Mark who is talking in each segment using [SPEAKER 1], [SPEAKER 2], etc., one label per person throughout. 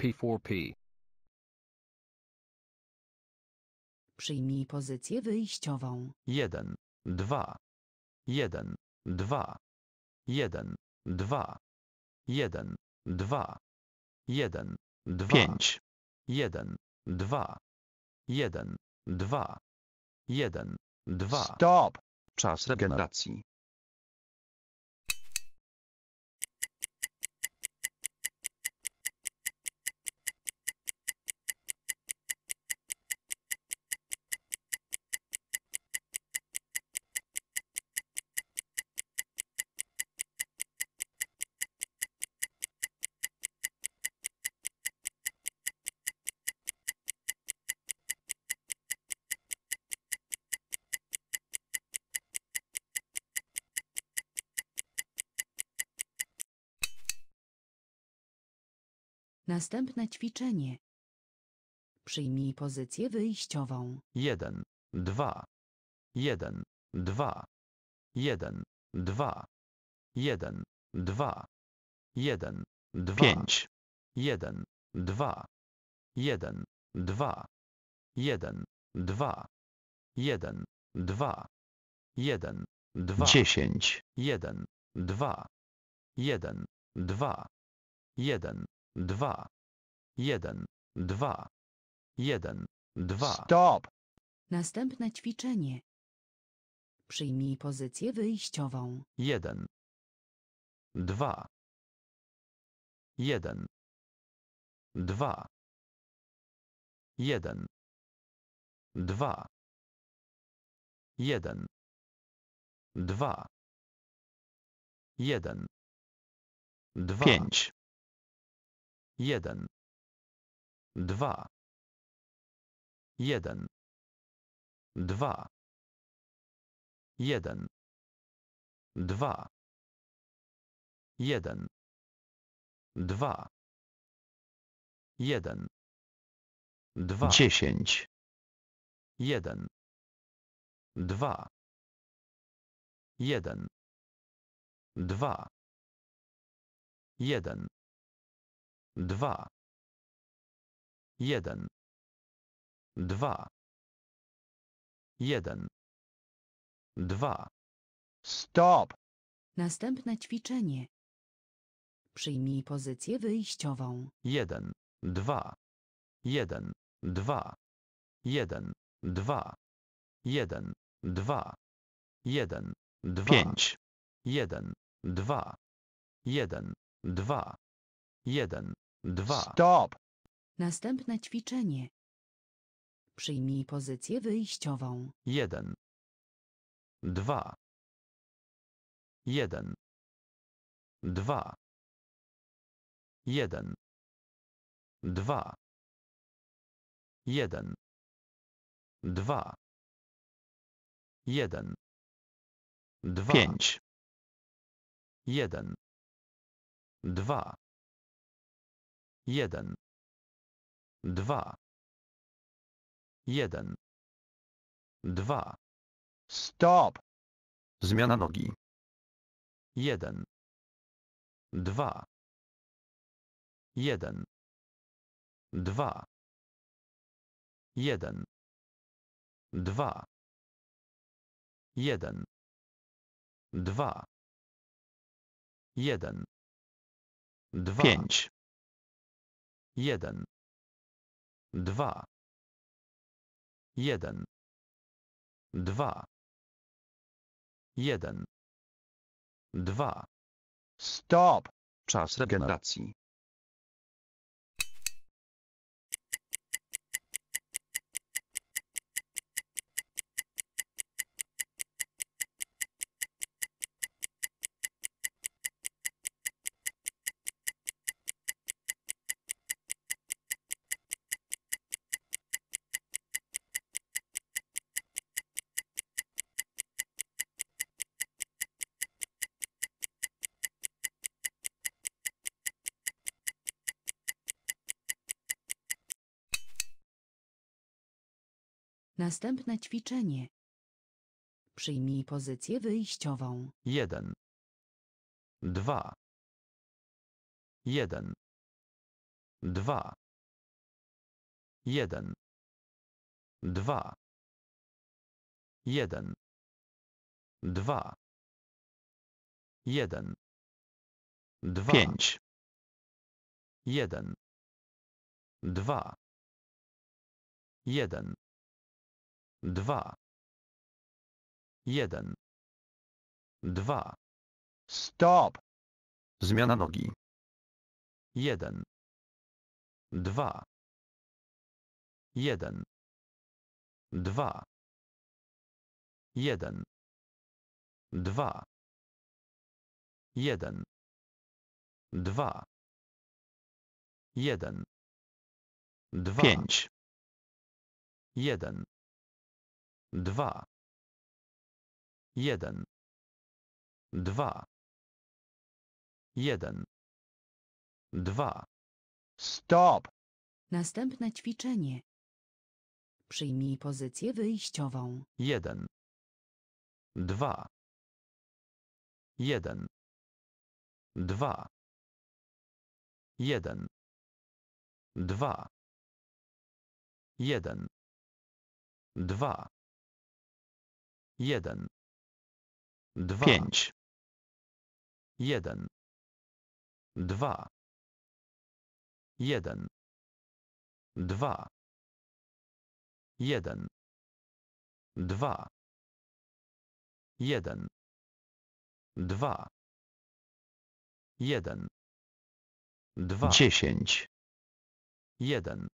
[SPEAKER 1] P4P.
[SPEAKER 2] Przyjmij pozycję wyjściową.
[SPEAKER 3] 1, 2, 1, 2, 1, 2, 1, 2, 1, 2, 5, 1, 2, 1, 2, 1, 2. Stop! Czas regeneracji.
[SPEAKER 2] Następne ćwiczenie. Przyjmij pozycję wyjściową.
[SPEAKER 3] 1, 2, 1, 2, 1, 2, 1, 2, 1, 2, 5, 1, 2, 1, 2, 1, 2, 1, 2, 1, 2, 10, 1, 2, 1, 2, 1, dwa, jeden, dwa, jeden, dwa. Stop.
[SPEAKER 2] Następne ćwiczenie. Przyjmij pozycję wyjściową.
[SPEAKER 3] jeden, dwa,
[SPEAKER 1] jeden, dwa, jeden, dwa, jeden, dwa, pięć jeden, dwa, jeden, dwa, jeden, dwa, jeden, dwa, jeden, dwa, dziesięć, jeden, dwa, jeden, dwa, jeden dwa, jeden, dwa, jeden, dwa.
[SPEAKER 3] Stop!
[SPEAKER 2] Następne ćwiczenie. Przyjmij pozycję wyjściową.
[SPEAKER 3] jeden, dwa, jeden, dwa, jeden, dwa, jeden, dwa, jeden, dwa, pięć, jeden, dwa, jeden, dwa, jeden, Dwa. Stop.
[SPEAKER 2] Następne ćwiczenie. Przyjmij pozycję wyjściową.
[SPEAKER 3] Jeden. Dwa.
[SPEAKER 1] Jeden. Dwa. Jeden. Dwa. Jeden. Dwa. Jeden. Dwa. Pięć. Jeden. Dwa jeden, dwa, jeden, dwa. Stop. Zmiana nogi. jeden, dwa, jeden, dwa, jeden, dwa, jeden, dwa, jeden, dwa. pięć jeden, dwa, jeden, dwa, jeden, dwa. Stop! Czas regeneracji.
[SPEAKER 2] Następne ćwiczenie. Przyjmij pozycję wyjściową.
[SPEAKER 3] 1 2 1
[SPEAKER 1] 2 1 2 1 2 1 2 5 1 2 1 dwa, jeden, dwa, stop, zmiana nogi, jeden, dwa, jeden, dwa, jeden, dwa, jeden, dwa, pięć, jeden dwa, jeden, dwa, jeden, dwa.
[SPEAKER 2] Stop! Następne ćwiczenie. Przyjmij pozycję wyjściową.
[SPEAKER 3] jeden, dwa,
[SPEAKER 1] jeden, dwa, jeden, dwa, jeden, dwa jeden, dwa, pięć, jeden, dwa, jeden, dwa, jeden, dwa, jeden, dwa, dziesięć, jeden,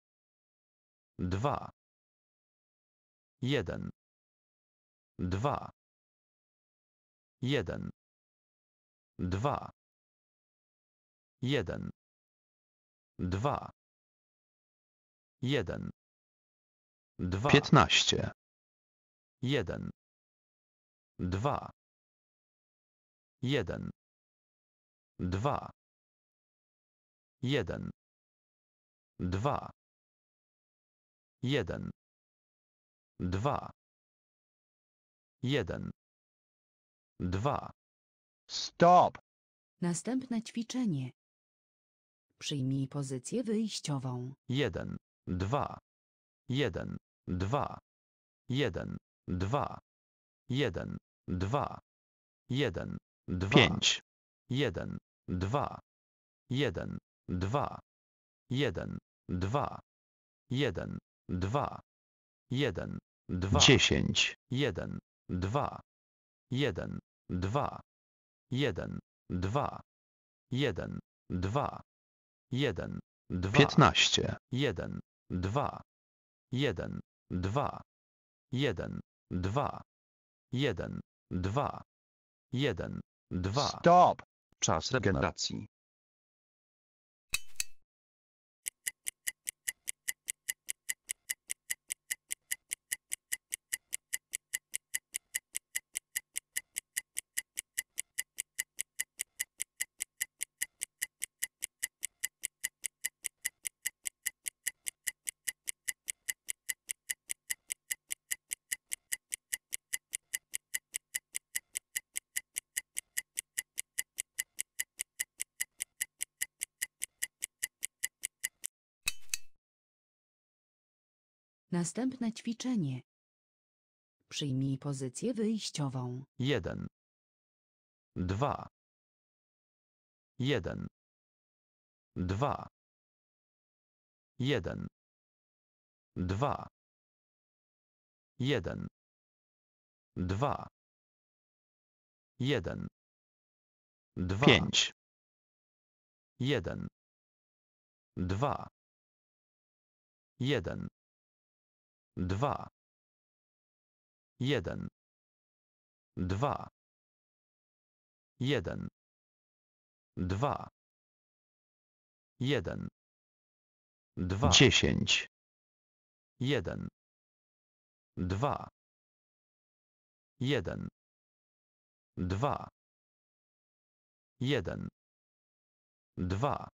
[SPEAKER 1] dwa, jeden, dwa, jeden, dwa, jeden, dwa, jeden, dwa, piętnaście, jeden, dwa, jeden, dwa, jeden, dwa, jeden, dwa Jeden.
[SPEAKER 2] Dwa. Stop.
[SPEAKER 3] Następne ćwiczenie.
[SPEAKER 2] Przyjmij pozycję wyjściową.
[SPEAKER 3] Jeden. Dwa. Jeden. Dwa. Jeden. Dwa. Jeden. Dwa. Jeden. Dwa. Pięć. Jeden. Dwa. Jeden. Dwa. Jeden. Dwa. Jeden. Dwa. Dziesięć. Jeden dwa, jeden, dwa, jeden, dwa, jeden, dwa, jeden, dwa, piętnaście, jeden, dwa, jeden, dwa, jeden, dwa, jeden, dwa, jeden, dwa. Stop! Czas regeneracji.
[SPEAKER 2] Następne ćwiczenie. Przyjmij pozycję wyjściową.
[SPEAKER 3] 1
[SPEAKER 1] 2 1 2 1 2 1 2 1 2 5 1 2 1 dwa jeden dwa jeden dwa jeden dwa dziesięć jeden dwa jeden dwa jeden dwa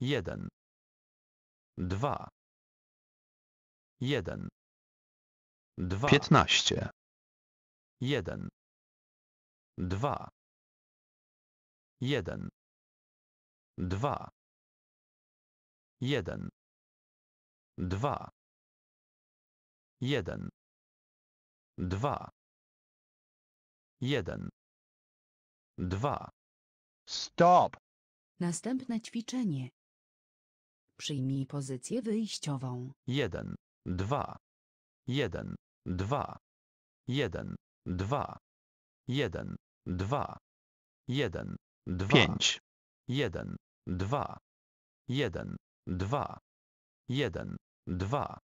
[SPEAKER 1] jeden dwa jeden, dwa, piętnaście, jeden, dwa, jeden, dwa, jeden, dwa, jeden, dwa,
[SPEAKER 2] jeden, dwa. Stop! Następne ćwiczenie. Przyjmij pozycję wyjściową. jeden,
[SPEAKER 3] dwa, jeden, dwa, jeden, dwa, jeden, dwa, jeden, dwa, pięć, jeden, dwa, jeden, dwa, jeden, dwa,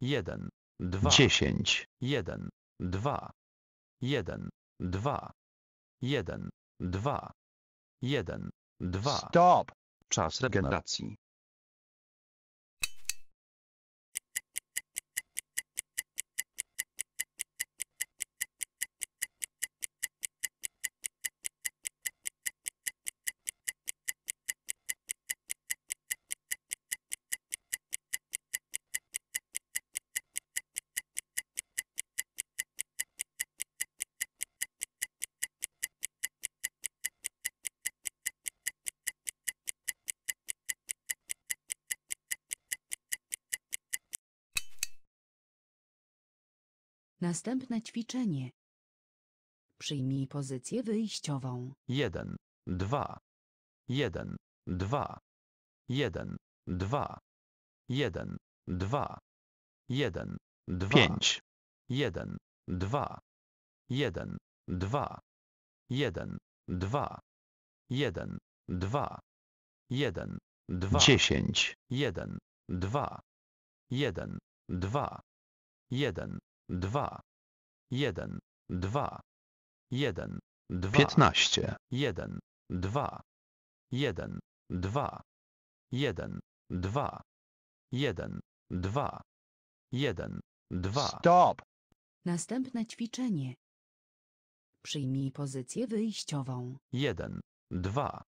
[SPEAKER 3] jeden, dwa, dziesięć, jeden, dwa, jeden, dwa, jeden, dwa, jeden, dwa. Stop! Czas regeneracji.
[SPEAKER 2] Następne ćwiczenie. Przyjmij pozycję wyjściową.
[SPEAKER 3] 1, 2, 1, 2, 1, 2, 1, 2, 1, 2, 5, 1, 2, 1, 2, 1, 2, 1, 2, 1, 2, 10, 1, 2, 1, 2, 1, dwa, jeden, dwa, jeden, dwa,
[SPEAKER 4] piętnaście,
[SPEAKER 3] jeden, dwa, jeden, dwa, jeden, dwa, jeden, dwa, 1 dwa. Stop!
[SPEAKER 2] Następne ćwiczenie. Przyjmij pozycję wyjściową.
[SPEAKER 3] 1 dwa,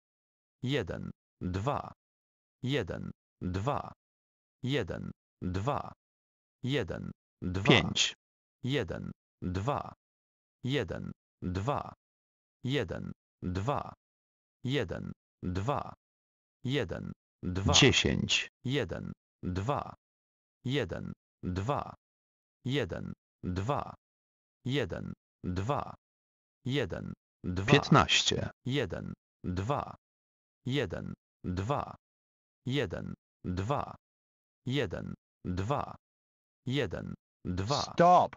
[SPEAKER 3] jeden, dwa, jeden, dwa, jeden, dwa, jeden, dwa. pięć, jeden, dwa, jeden, dwa, jeden, dwa, jeden, dwa, jeden, dwa, dziesięć, jeden, dwa, jeden, dwa, jeden, dwa, jeden, dwa, jeden, dwa, piętnaście, jeden, dwa, jeden, dwa, jeden, dwa, jeden, dwa. Stop.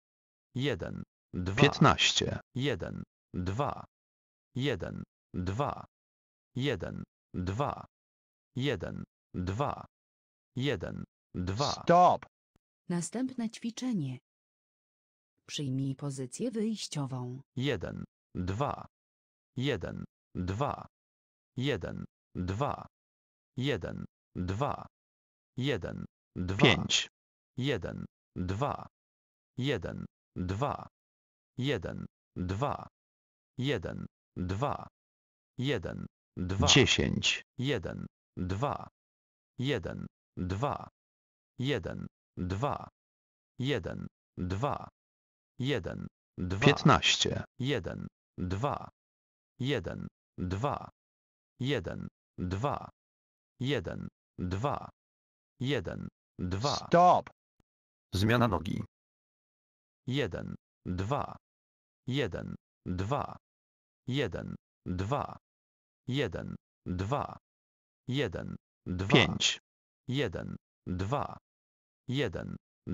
[SPEAKER 3] 1, 2, 15, 1, 2, 1, 2, 1, 2, 1, 2, 1, 2. Stop.
[SPEAKER 2] Następne ćwiczenie. Przyjmij pozycję wyjściową.
[SPEAKER 3] 1, 2, 1, 2, 1, 2, 1, 2, 1, 2, 5, 1, 2, 1, dwa, jeden, dwa, jeden, dwa, jeden, dwa, dziesięć, jeden, dwa, jeden, dwa, jeden, dwa, jeden, dwa, piętnaście, jeden, dwa, jeden, dwa, jeden, dwa, jeden, dwa. Stop! Zmiana nogi jeden, dwa, jeden, dwa, jeden, dwa, jeden, dwa, jeden, dwa, pięć, jeden, dwa, jeden,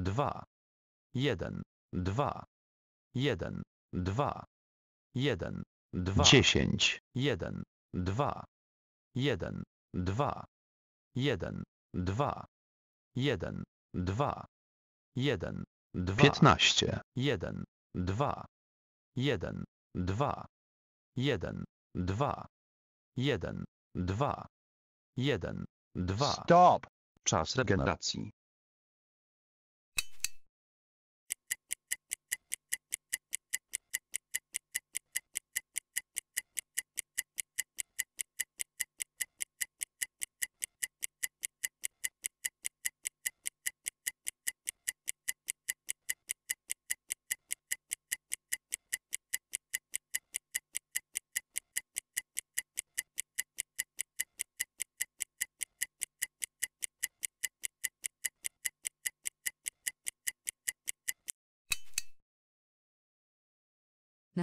[SPEAKER 3] dwa, jeden, dwa, jeden, dwa, jeden, dwa, dziesięć, jeden, dwa, jeden, dwa, jeden, dwa, jeden, dwa, jeden, piętnaście, jeden, dwa, jeden, dwa, jeden, dwa, jeden, dwa, jeden, dwa. Stop! Czas regeneracji.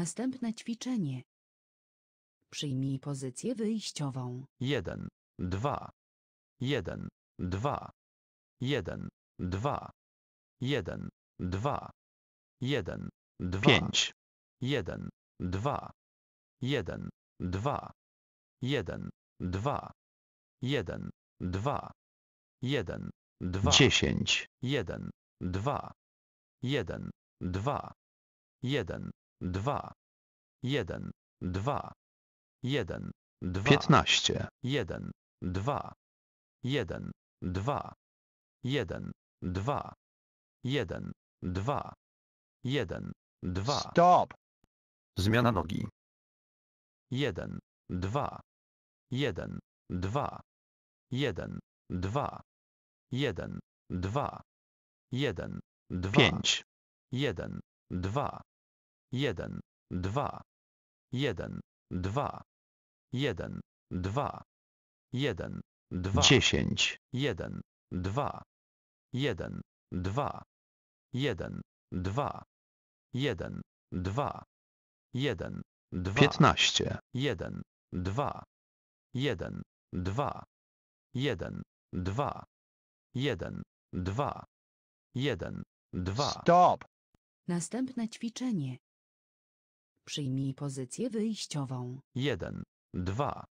[SPEAKER 2] Następne ćwiczenie. Przyjmij pozycję wyjściową.
[SPEAKER 3] 1, 2, 1, 2, 1, 2, 1, 2, 1, 2, 5, 1, 2, 1, 2, 1, 2, 1, 2, 1, 2, 10, 1, 2, 1, 2, 1, dwa, jeden, dwa, jeden, dwa, piętnaście, jeden, dwa, jeden, dwa, jeden, dwa, jeden, dwa, jeden, dwa. Stop! Zmiana nogi. jeden, dwa, jeden, dwa, jeden, dwa, jeden, dwa, pięć, jeden, dwa jeden, dwa, jeden, dwa, jeden, dwa, jeden, dwa, dziesięć, jeden, dwa, jeden, dwa, jeden, dwa, jeden, dwa, jeden, dwa, piętnaście, jeden, dwa, jeden, dwa, jeden, dwa, jeden, dwa, jeden, dwa. Stop!
[SPEAKER 2] Następne ćwiczenie. Przyjmij pozycję wyjściową.
[SPEAKER 3] 1, 2,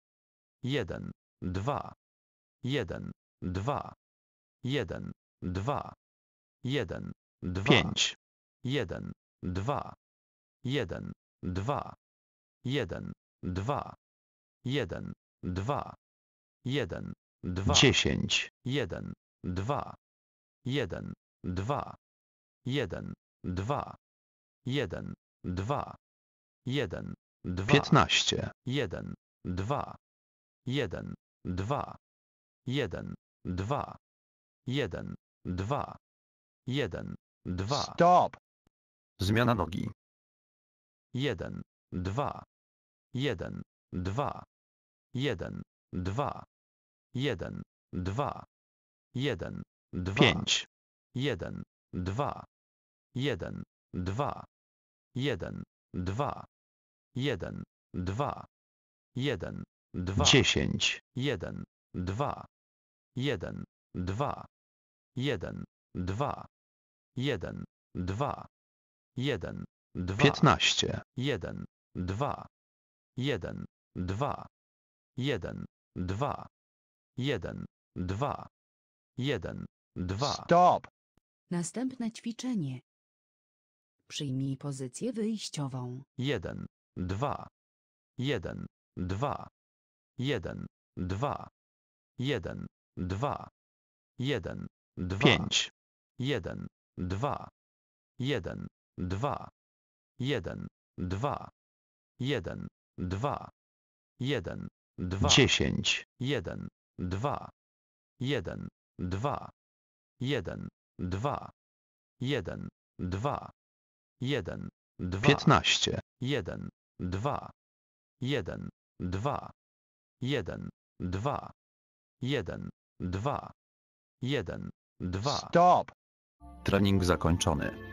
[SPEAKER 3] 1, 2, 1, 2, 1, 2, 1, 2, 5, 1, 2, 1, 2, 1, 2, 1, 2, 1, 2, 10, 1, 2, 1, 2, 1, 2, 1, 2, 1, 2, 15, 1, 2, 1, 2, 1, 2, 1, 2, 1, 2. Stop. Zmiana nogi. 1, 2, 1, 2, 1, 2, 1, 2, 1, 2, 5, 1, 2, 1, 2, 1, 2, 1, 2, jeden, dwa, 10, jeden, dwa, jeden, dwa, jeden, dwa, jeden, dwa, jeden, dwa, piętnaście, 1, 2, jeden, dwa, jeden, dwa, jeden, dwa, jeden, dwa. Stop!
[SPEAKER 2] Następne ćwiczenie. Przyjmij pozycję wyjściową.
[SPEAKER 3] jeden, dwa, jeden, dwa, jeden, dwa, jeden, dwa, jeden, dwa, pięć, jeden, dwa, jeden, dwa, jeden, dwa, jeden, dwa, jeden, dziesięć, jeden, dwa, jeden, dwa, jeden, dwa, jeden, dwa, jeden, dwa, piętnaście, jeden, dwa, jeden, dwa, jeden, dwa, jeden, dwa, Stop! Trening zakończony.